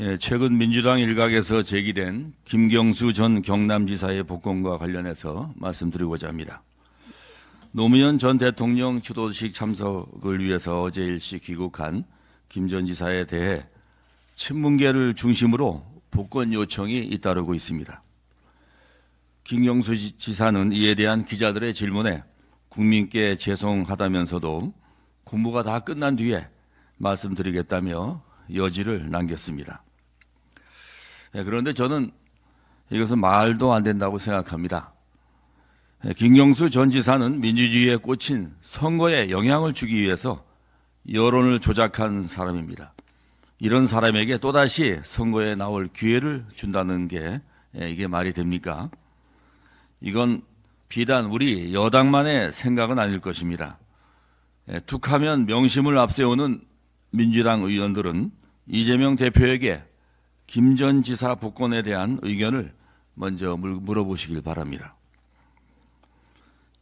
예, 최근 민주당 일각에서 제기된 김경수 전 경남지사의 복권과 관련해서 말씀드리고자 합니다. 노무현 전 대통령 추도식 참석을 위해서 어제 일시 귀국한 김 전 지사에 대해 친문계를 중심으로 복권 요청이 잇따르고 있습니다. 김경수 지사는 이에 대한 기자들의 질문에 국민께 죄송하다면서도 공부가 다 끝난 뒤에 말씀드리겠다며 여지를 남겼습니다. 예, 그런데 저는 이것은 말도 안 된다고 생각합니다. 예, 김경수 전 지사는 민주주의에 꽂힌 선거에 영향을 주기 위해서 여론을 조작한 사람입니다. 이런 사람에게 또다시 선거에 나올 기회를 준다는 게 예, 이게 말이 됩니까? 이건 비단 우리 여당만의 생각은 아닐 것입니다. 툭하면 명심을 앞세우는 민주당 의원들은 이재명 대표에게 김전 지사 복권에 대한 의견을 먼저 물어보시길 바랍니다.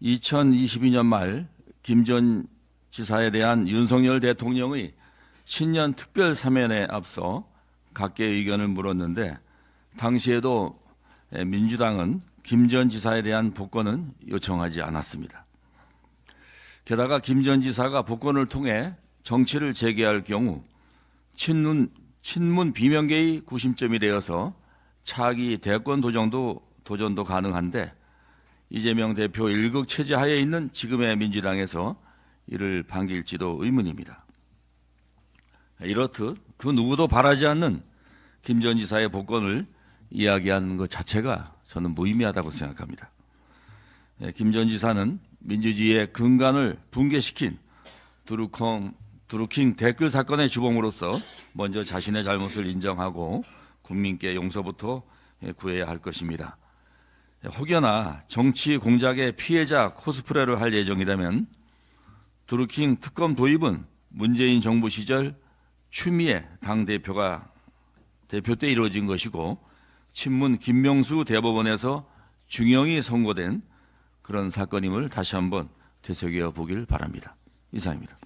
2022년 말 김 전 지사에 대한 윤석열 대통령의 신년 특별 사면에 앞서 각계 의견을 물었는데 당시에도 민주당은 김 전 지사에 대한 복권은 요청하지 않았습니다. 게다가 김 전 지사가 복권을 통해 정치를 재개할 경우 친문, 친문 비명계의 구심점이 되어서 차기 대권 도전도 도전도 가능한데 이재명 대표 일극 체제 하에 있는 지금의 민주당에서 이를 반길지도 의문입니다. 이렇듯 그 누구도 바라지 않는 김 전 지사의 복권을 이야기하는 것 자체가 저는 무의미하다고 생각합니다. 예, 김전 지사는 민주주의의 근간을 붕괴시킨 두루콩 드루킹 댓글 사건의 주범으로서 먼저 자신의 잘못을 인정하고 국민께 용서부터 예, 구해야 할 것입니다. 혹여나 정치 공작의 피해자 코스프레를 할 예정이라면 드루킹 특검 도입은 문재인 정부 시절 추미애 당대표가 대표 때 이루어진 것이고 친문 김명수 대법원에서 중형이 선고된 그런 사건임을 다시 한번 되새겨 보길 바랍니다. 이상입니다.